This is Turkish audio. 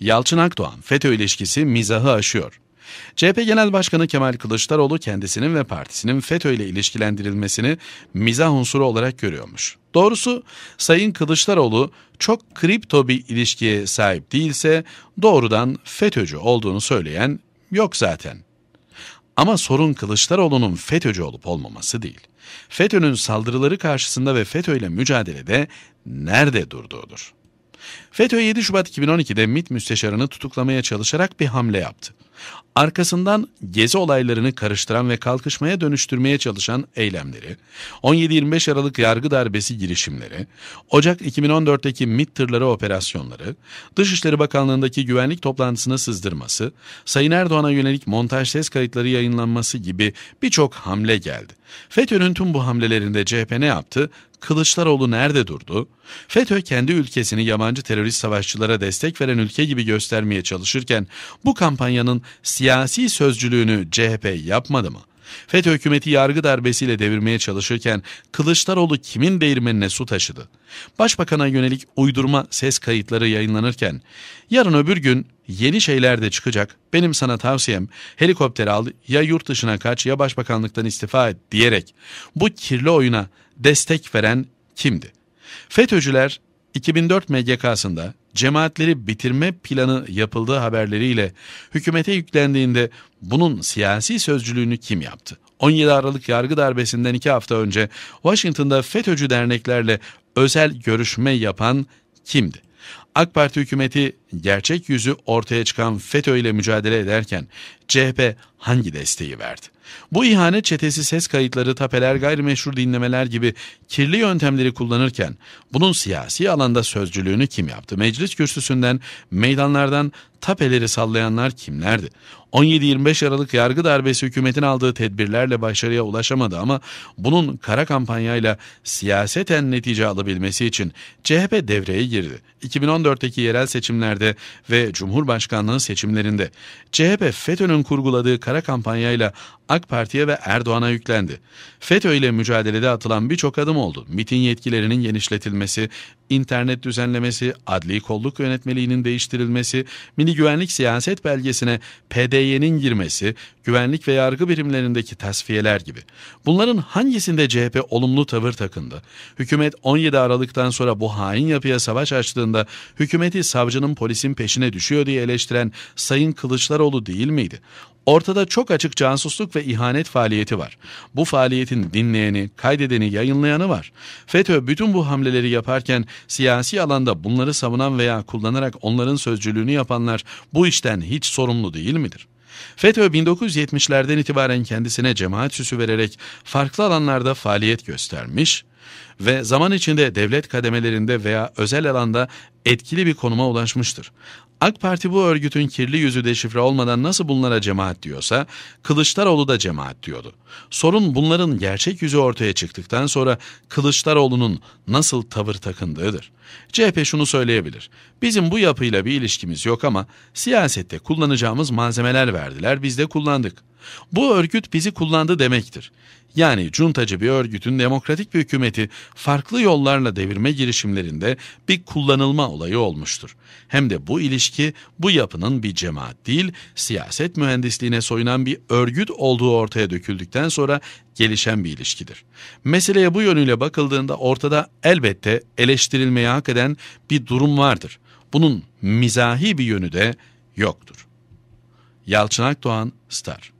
Yalçın Akdoğan, FETÖ ilişkisi mizahı aşıyor. CHP Genel Başkanı Kemal Kılıçdaroğlu kendisinin ve partisinin FETÖ ile ilişkilendirilmesini mizah unsuru olarak görüyormuş. Doğrusu Sayın Kılıçdaroğlu çok kripto bir ilişkiye sahip değilse doğrudan FETÖ'cü olduğunu söyleyen yok zaten. Ama sorun Kılıçdaroğlu'nun FETÖ'cü olup olmaması değil. FETÖ'nün saldırıları karşısında ve FETÖ ile mücadelede nerede durduğudur. FETÖ 7 Şubat 2012'de MİT müsteşarını tutuklamaya çalışarak bir hamle yaptı. Arkasından gezi olaylarını karıştıran ve kalkışmaya dönüştürmeye çalışan eylemleri, 17-25 Aralık yargı darbesi girişimleri, Ocak 2014'teki MİT tırları operasyonları, Dışişleri Bakanlığı'ndaki güvenlik toplantısına sızdırması, Sayın Erdoğan'a yönelik montaj ses kayıtları yayınlanması gibi birçok hamle geldi. FETÖ'nün tüm bu hamlelerinde CHP ne yaptı? Kılıçdaroğlu nerede durdu? FETÖ kendi ülkesini yabancı terörist savaşçılara destek veren ülke gibi göstermeye çalışırken bu kampanyanın siyasi sözcülüğünü CHP yapmadı mı? FETÖ hükümeti yargı darbesiyle devirmeye çalışırken Kılıçdaroğlu kimin değirmenine su taşıdı? Başbakan'a yönelik uydurma ses kayıtları yayınlanırken yarın öbür gün yeni şeyler de çıkacak. Benim sana tavsiyem helikopter al ya yurt dışına kaç ya başbakanlıktan istifa et diyerek bu kirli oyuna destek veren kimdi? FETÖ'cüler 2004 MGK'sında cemaatleri bitirme planı yapıldığı haberleriyle hükümete yüklendiğinde bunun siyasi sözcülüğünü kim yaptı? 17 Aralık yargı darbesinden iki hafta önce Washington'da FETÖ'cü derneklerle özel görüşme yapan kimdi? AK Parti hükümeti gerçek yüzü ortaya çıkan FETÖ ile mücadele ederken CHP hangi desteği verdi? Bu ihanet çetesi ses kayıtları, tapeler, gayrimeşru dinlemeler gibi kirli yöntemleri kullanırken bunun siyasi alanda sözcülüğünü kim yaptı? Meclis kürsüsünden, meydanlardan tapeleri sallayanlar kimlerdi? 17-25 Aralık yargı darbesi hükümetin aldığı tedbirlerle başarıya ulaşamadı ama bunun kara kampanyayla siyaseten netice alabilmesi için CHP devreye girdi. 2014 2014'teki yerel seçimlerde ve Cumhurbaşkanlığı seçimlerinde CHP FETÖ'nün kurguladığı kara kampanyayla AK Parti'ye ve Erdoğan'a yüklendi. FETÖ ile mücadelede atılan birçok adım oldu. MIT'in yetkilerinin genişletilmesi, internet düzenlemesi, adli kolluk yönetmeliğinin değiştirilmesi, mini güvenlik siyaset belgesine PDY'nin girmesi, güvenlik ve yargı birimlerindeki tasfiyeler gibi. Bunların hangisinde CHP olumlu tavır takındı? Hükümet 17 Aralık'tan sonra bu hain yapıya savaş açtığında hükümeti savcının polisin peşine düşüyor diye eleştiren Sayın Kılıçdaroğlu değil miydi? Ortada çok açık cansusluk ve ihanet faaliyeti var. Bu faaliyetin dinleyeni, kaydedeni, yayınlayanı var. FETÖ bütün bu hamleleri yaparken siyasi alanda bunları savunan veya kullanarak onların sözcülüğünü yapanlar bu işten hiç sorumlu değil midir? FETÖ 1970'lerden itibaren kendisine cemaat süsü vererek farklı alanlarda faaliyet göstermiş, ve zaman içinde devlet kademelerinde veya özel alanda etkili bir konuma ulaşmıştır. AK Parti bu örgütün kirli yüzü deşifre olmadan nasıl bunlara cemaat diyorsa, Kılıçdaroğlu da cemaat diyordu. Sorun bunların gerçek yüzü ortaya çıktıktan sonra Kılıçdaroğlu'nun nasıl tavır takındığıdır. CHP şunu söyleyebilir. Bizim bu yapıyla bir ilişkimiz yok ama siyasette kullanacağımız malzemeler verdiler, biz de kullandık. Bu örgüt bizi kullandı demektir yani cuntacı bir örgütün demokratik bir hükümeti farklı yollarla devirme girişimlerinde bir kullanılma olayı olmuştur. Hem de bu ilişki bu yapının bir cemaat değil siyaset mühendisliğine soyunan bir örgüt olduğu ortaya döküldükten sonra gelişen bir ilişkidir. Meseleye bu yönüyle bakıldığında ortada elbette eleştirilmeye hak eden bir durum vardır. Bunun mizahi bir yönü de yoktur. Yalçın Akdoğan, Star